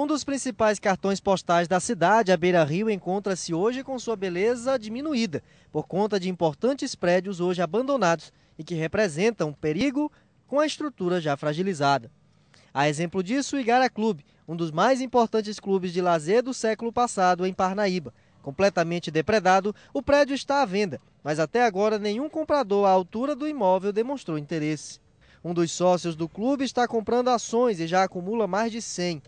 Um dos principais cartões postais da cidade, a Beira Rio, encontra-se hoje com sua beleza diminuída, por conta de importantes prédios hoje abandonados e que representam perigo com a estrutura já fragilizada. A exemplo disso, o Igara Clube, um dos mais importantes clubes de lazer do século passado em Parnaíba. Completamente depredado, o prédio está à venda, mas até agora nenhum comprador à altura do imóvel demonstrou interesse. Um dos sócios do clube está comprando ações e já acumula mais de 100.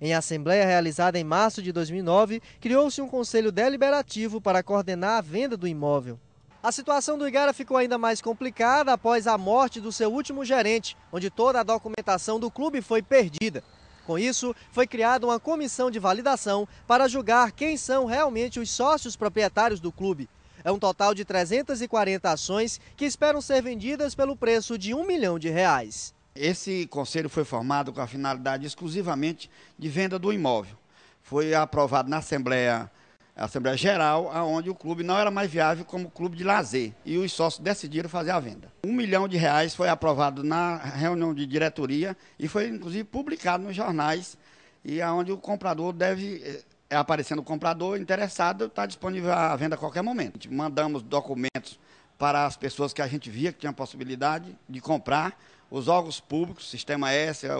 Em assembleia realizada em março de 2009, criou-se um conselho deliberativo para coordenar a venda do imóvel. A situação do Igara ficou ainda mais complicada após a morte do seu último gerente, onde toda a documentação do clube foi perdida. Com isso, foi criada uma comissão de validação para julgar quem são realmente os sócios proprietários do clube. É um total de 340 ações que esperam ser vendidas pelo preço de um milhão de reais. Esse conselho foi formado com a finalidade exclusivamente de venda do imóvel. Foi aprovado na Assembleia, Assembleia Geral, aonde o clube não era mais viável como clube de lazer e os sócios decidiram fazer a venda. Um milhão de reais foi aprovado na reunião de diretoria e foi inclusive publicado nos jornais e aonde o comprador deve eh, é aparecendo o comprador interessado, está disponível à venda a qualquer momento. Mandamos documentos para as pessoas que a gente via que tinha possibilidade de comprar os órgãos públicos, Sistema S é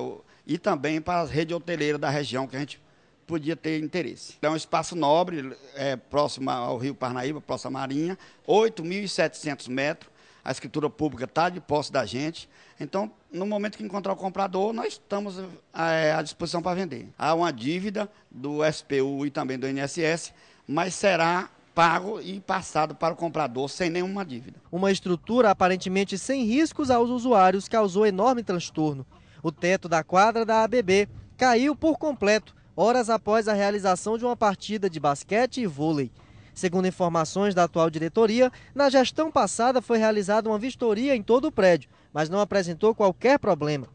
e também para as redes hoteleiras da região que a gente podia ter interesse. É um espaço nobre, é, próximo ao Rio Parnaíba, próximo à Marinha, 8.700 metros, a escritura pública está de posse da gente. Então, no momento que encontrar o comprador, nós estamos é, à disposição para vender. Há uma dívida do SPU e também do INSS, mas será pago e passado para o comprador sem nenhuma dívida. Uma estrutura aparentemente sem riscos aos usuários causou enorme transtorno. O teto da quadra da ABB caiu por completo horas após a realização de uma partida de basquete e vôlei. Segundo informações da atual diretoria, na gestão passada foi realizada uma vistoria em todo o prédio, mas não apresentou qualquer problema.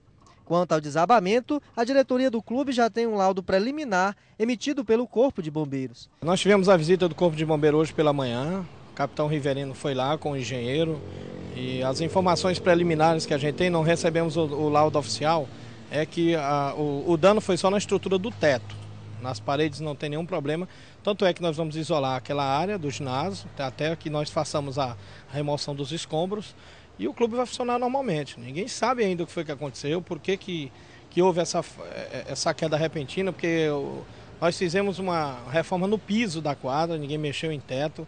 Quanto ao desabamento, a diretoria do clube já tem um laudo preliminar emitido pelo Corpo de Bombeiros. Nós tivemos a visita do Corpo de Bombeiros hoje pela manhã. O capitão Riverino foi lá com o engenheiro e as informações preliminares que a gente tem, não recebemos o, o laudo oficial, é que a, ah, o, o dano foi só na estrutura do teto. Nas paredes não tem nenhum problema. Tanto é que nós vamos isolar aquela área do ginásio, até que nós façamos a remoção dos escombros e o clube vai funcionar normalmente. Ninguém sabe ainda o que foi que aconteceu, por que, que, que houve essa, eh, essa queda repentina, porque nós fizemos uma reforma no piso da quadra, ninguém mexeu em teto.